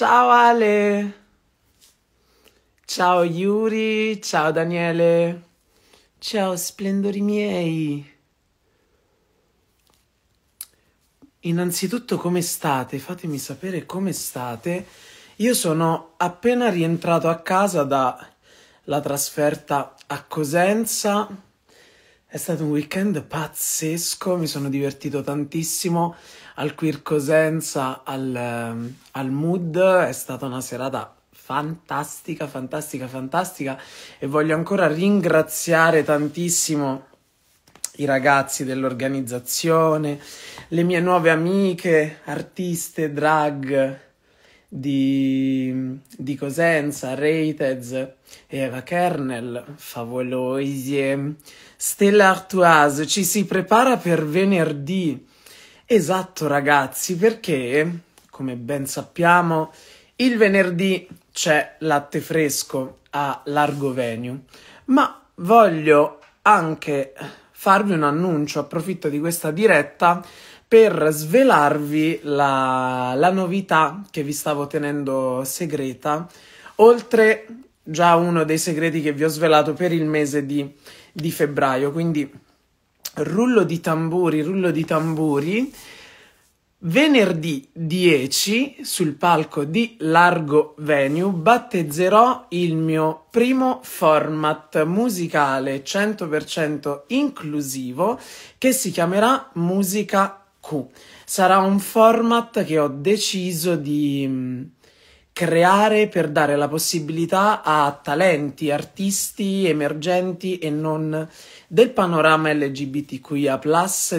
Ciao Ale. Ciao Yuri, ciao Daniele. Ciao splendori miei. Innanzitutto come state? Fatemi sapere come state. Io sono appena rientrato a casa dalla trasferta a Cosenza è stato un weekend pazzesco, mi sono divertito tantissimo al Queer Cosenza, al, ehm, al Mood, è stata una serata fantastica, fantastica, fantastica e voglio ancora ringraziare tantissimo i ragazzi dell'organizzazione, le mie nuove amiche, artiste, drag, di, di Cosenza, Reitez, Eva Kernel, Favoloisie, Stella Artoise, ci si prepara per venerdì. Esatto ragazzi, perché, come ben sappiamo, il venerdì c'è latte fresco a Largo Venue, ma voglio anche farvi un annuncio, approfitto di questa diretta per svelarvi la, la novità che vi stavo tenendo segreta, oltre già uno dei segreti che vi ho svelato per il mese di, di febbraio. Quindi rullo di tamburi, rullo di tamburi. Venerdì 10 sul palco di Largo Venue battezzerò il mio primo format musicale 100% inclusivo che si chiamerà Musica Sarà un format che ho deciso di mm, creare per dare la possibilità a talenti, artisti emergenti e non del panorama LGBTQIA,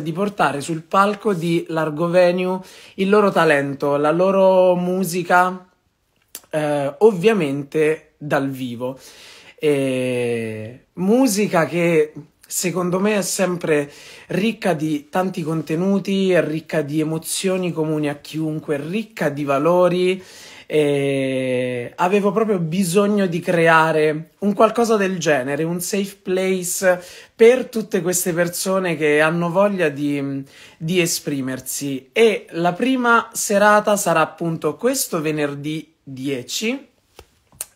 di portare sul palco di Largo Venue il loro talento, la loro musica, eh, ovviamente dal vivo. E musica che secondo me è sempre ricca di tanti contenuti, è ricca di emozioni comuni a chiunque, è ricca di valori. E avevo proprio bisogno di creare un qualcosa del genere, un safe place per tutte queste persone che hanno voglia di, di esprimersi. E la prima serata sarà appunto questo venerdì 10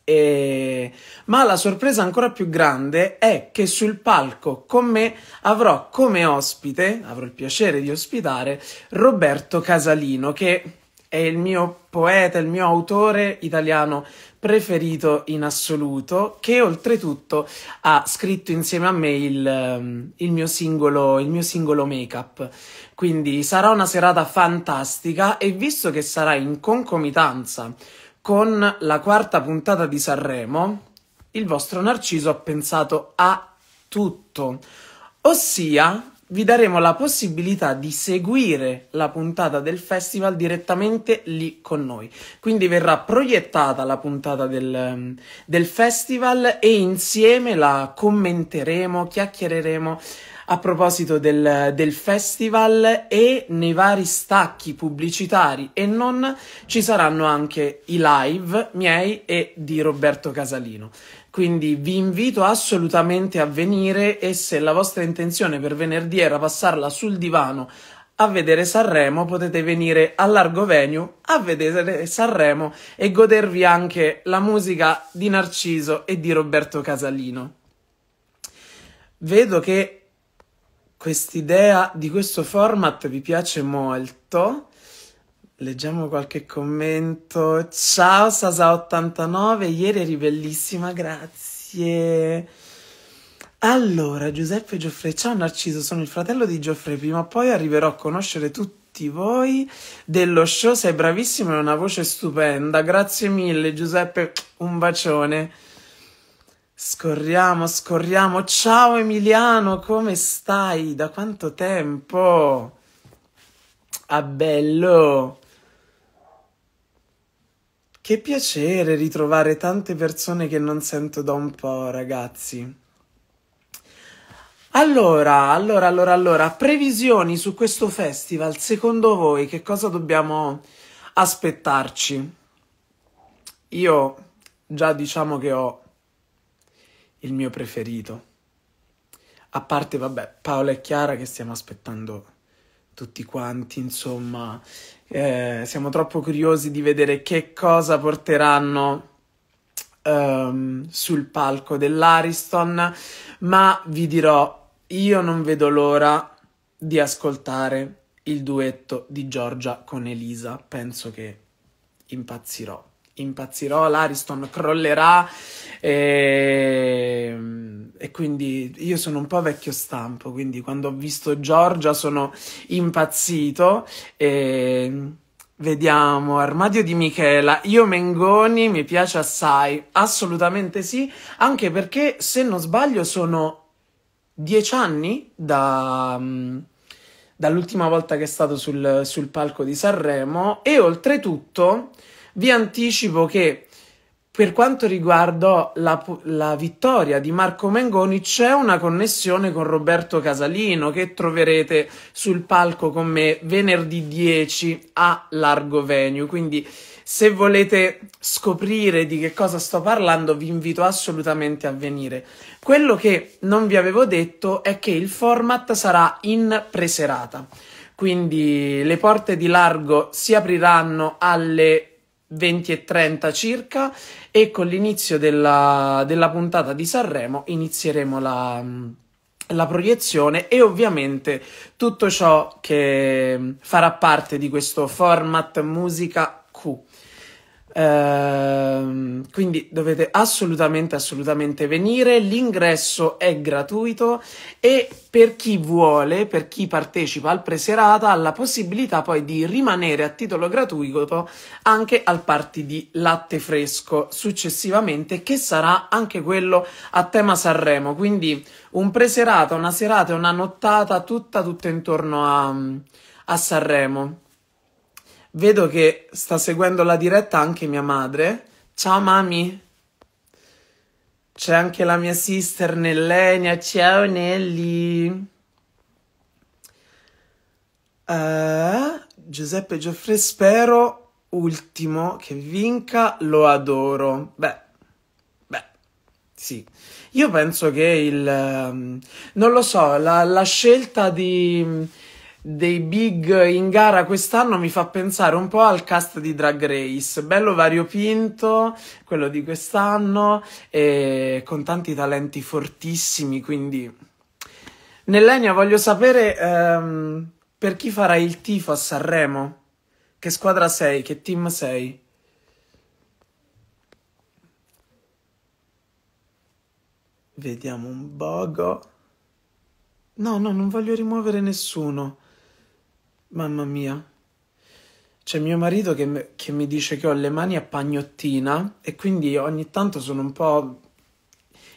e... Ma la sorpresa ancora più grande è che sul palco con me avrò come ospite, avrò il piacere di ospitare Roberto Casalino, che è il mio poeta, il mio autore italiano preferito in assoluto, che oltretutto ha scritto insieme a me il, ehm, il, mio, singolo, il mio singolo make-up. Quindi sarà una serata fantastica e visto che sarà in concomitanza con la quarta puntata di Sanremo, il vostro Narciso ha pensato a tutto, ossia vi daremo la possibilità di seguire la puntata del festival direttamente lì con noi. Quindi verrà proiettata la puntata del, ehm, del festival e insieme la commenteremo, chiacchiereremo a proposito del, del, festival e nei vari stacchi pubblicitari e non ci saranno anche i live miei e di Roberto Casalino. Quindi vi invito assolutamente a venire e se la vostra intenzione per venerdì era passarla sul divano a vedere Sanremo, potete venire a Largo Venue a vedere Sanremo e godervi anche la musica di Narciso e di Roberto Casalino. Vedo che quest'idea di questo format vi piace molto Leggiamo qualche commento. Ciao Sasa89, ieri eri bellissima, grazie. Allora, Giuseppe Gioffre, ciao Narciso, sono il fratello di Gioffre, prima o poi arriverò a conoscere tutti voi dello show, sei bravissimo, e una voce stupenda, grazie mille Giuseppe, un bacione. Scorriamo, scorriamo, ciao Emiliano, come stai? Da quanto tempo? Ah bello! Che piacere ritrovare tante persone che non sento da un po', ragazzi. Allora, allora, allora, allora, previsioni su questo festival, secondo voi che cosa dobbiamo aspettarci? Io già diciamo che ho il mio preferito. A parte, vabbè, Paola e Chiara che stiamo aspettando tutti quanti, insomma, eh, siamo troppo curiosi di vedere che cosa porteranno um, sul palco dell'Ariston, ma vi dirò, io non vedo l'ora di ascoltare il duetto di Giorgia con Elisa, penso che impazzirò impazzirò, l'Ariston crollerà e, ehm, e, quindi io sono un po' vecchio stampo, quindi quando ho visto Giorgia sono impazzito e ehm, vediamo Armadio di Michela, io Mengoni mi piace assai, assolutamente sì, anche perché se non sbaglio sono dieci anni da mm, dall'ultima volta che è stato sul, sul, palco di Sanremo e oltretutto vi anticipo che per quanto riguarda la, la, vittoria di Marco Mengoni, c'è una connessione con Roberto Casalino che troverete sul palco con me venerdì 10 a Largo Venue. Quindi, se volete scoprire di che cosa sto parlando, vi invito assolutamente a venire. Quello che non vi avevo detto è che il format sarà in preserata. Quindi le porte di largo si apriranno alle 20 e 30 circa e con l'inizio della, della puntata di Sanremo inizieremo la, la proiezione e ovviamente tutto ciò che farà parte di questo format musica Ehm, quindi dovete assolutamente, assolutamente venire. L'ingresso è gratuito e per chi vuole, per chi partecipa al preserata, ha la possibilità poi di rimanere a titolo gratuito anche al party di latte fresco successivamente, che sarà anche quello a tema Sanremo. Quindi un preserata, una serata, e una nottata tutta, tutta intorno a, a Sanremo. Vedo che sta seguendo la diretta anche mia madre. Ciao mami. C'è anche la mia sister Nellenia. Ciao Nelly. Uh, Giuseppe Gioffre spero ultimo che vinca, lo adoro. Beh, beh, sì. Io penso che il... Um, non lo so, la, la scelta di dei big in gara quest'anno mi fa pensare un po' al cast di Drag Race, bello variopinto, quello di quest'anno, e con tanti talenti fortissimi, quindi... Nell'Enia voglio sapere ehm, per chi farai il tifo a Sanremo, che squadra sei, che team sei? Vediamo un bogo. No, no, non voglio rimuovere nessuno. Mamma mia. C'è mio marito che, che mi dice che ho le mani a pagnottina e quindi ogni tanto sono un po'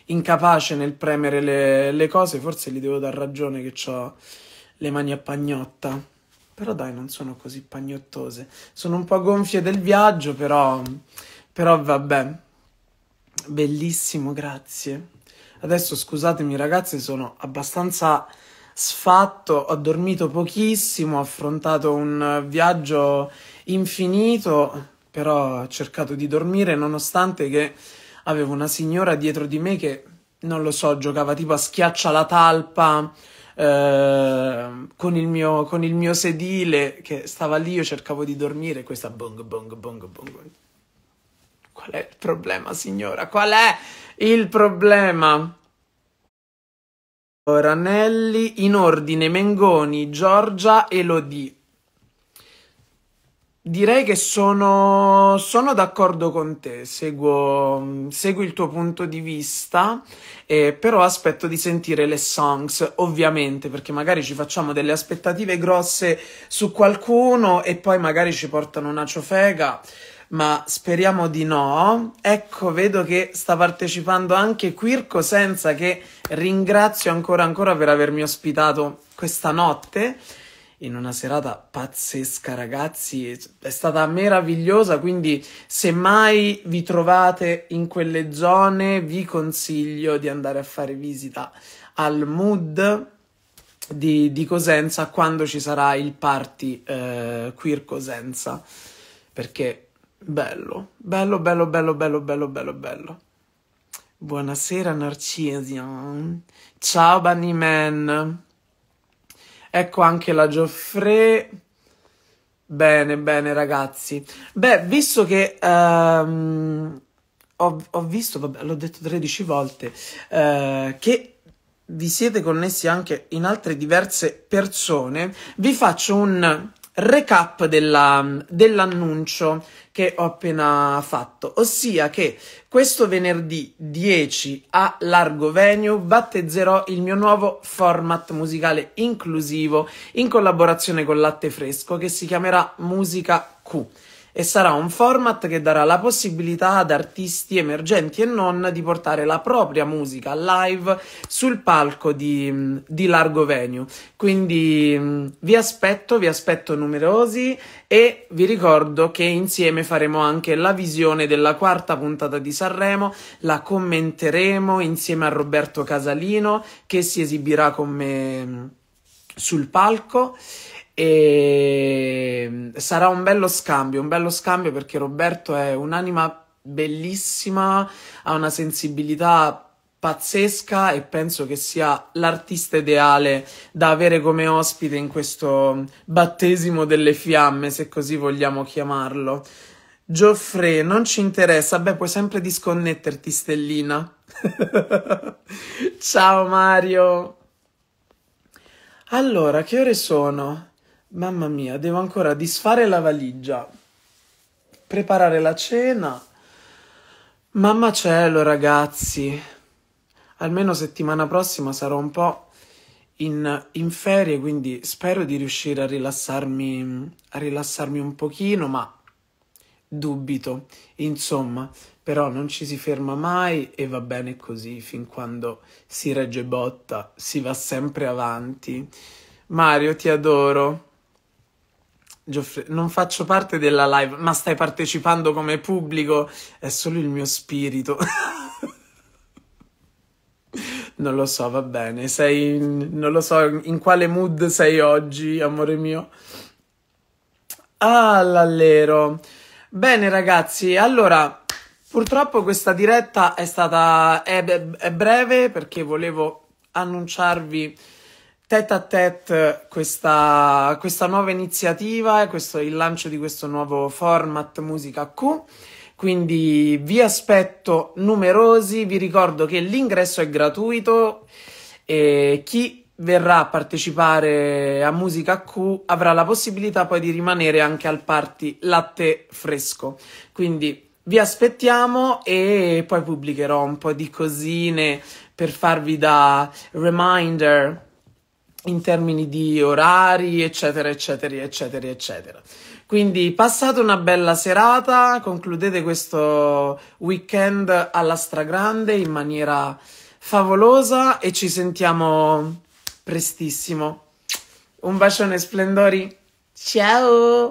incapace nel premere le, le cose, forse gli devo dar ragione che ho le mani a pagnotta. Però dai, non sono così pagnottose. Sono un po' gonfie del viaggio, però, però vabbè. Bellissimo, grazie. Adesso scusatemi ragazzi, sono abbastanza sfatto, ho dormito pochissimo, ho affrontato un viaggio infinito, però ho cercato di dormire nonostante che avevo una signora dietro di me che, non lo so, giocava tipo a schiaccia la talpa, Uh, con, il mio, con, il mio, sedile che stava lì, io cercavo di dormire, questa bong bong bong bong. Qual è il problema, signora? Qual è il problema? Ranelli in ordine Mengoni, Giorgia e Lodi. Direi che sono, sono d'accordo con te, seguo, seguo, il tuo punto di vista, eh, però aspetto di sentire le songs, ovviamente, perché magari ci facciamo delle aspettative grosse su qualcuno e poi magari ci portano una ciofega ma speriamo di no. Ecco, vedo che sta partecipando anche Quirco senza che ringrazio ancora ancora per avermi ospitato questa notte in una serata pazzesca, ragazzi. È stata meravigliosa. Quindi, se mai vi trovate in quelle zone, vi consiglio di andare a fare visita al Mood di, di Cosenza quando ci sarà il party eh, Queer Cosenza. Perché Bello, bello, bello, bello, bello, bello, bello, bello. Buonasera Narcisia. Ciao Bunny Man. Ecco anche la Gioffre. Bene, bene ragazzi. Beh, visto che um, ho, ho, visto, vabbè, l'ho detto 13 volte, uh, che vi siete connessi anche in altre diverse persone, vi faccio un recap della, dell'annuncio che ho appena fatto, ossia che questo venerdì 10 a Largo Venue battezzerò il mio nuovo format musicale inclusivo in collaborazione con Latte Fresco che si chiamerà Musica Q e sarà un format che darà la possibilità ad artisti emergenti e non di portare la propria musica live sul palco di, di Largo Venue. Quindi mm, vi aspetto, vi aspetto numerosi e vi ricordo che insieme faremo anche la visione della quarta puntata di Sanremo, la commenteremo insieme a Roberto Casalino che si esibirà con me mm, sul palco e ehm, sarà un bello scambio, un bello scambio perché Roberto è un'anima bellissima, ha una sensibilità pazzesca e penso che sia l'artista ideale da avere come ospite in questo battesimo delle fiamme, se così vogliamo chiamarlo. Geoffrey, non ci interessa, beh, puoi sempre disconnetterti, Stellina. Ciao Mario. Allora, che ore sono? Mamma mia, devo ancora disfare la valigia, preparare la cena. Mamma cielo, ragazzi. Almeno settimana prossima sarò un po' in, in ferie, quindi spero di riuscire a rilassarmi, a rilassarmi un pochino, ma dubito. Insomma, però non ci si ferma mai e va bene così fin quando si regge botta, si va sempre avanti. Mario, ti adoro. Gioffre, non faccio parte della live, ma stai partecipando come pubblico, è solo il mio spirito. non lo so, va bene, sei, in, non lo so in quale mood sei oggi, amore mio. Ah, l'allero. Bene ragazzi, allora, purtroppo questa diretta è stata, è, è breve perché volevo annunciarvi tête a tête questa, questa nuova iniziativa e il lancio di questo nuovo format Musica Q. Quindi vi aspetto numerosi, vi ricordo che l'ingresso è gratuito e chi verrà a partecipare a Musica Q avrà la possibilità poi di rimanere anche al party latte fresco. Quindi vi aspettiamo e poi pubblicherò un po' di cosine per farvi da reminder in termini di orari, eccetera, eccetera, eccetera, eccetera. Quindi passate una bella serata, concludete questo weekend alla stragrande in maniera favolosa e ci sentiamo prestissimo. Un bacione splendori. Ciao!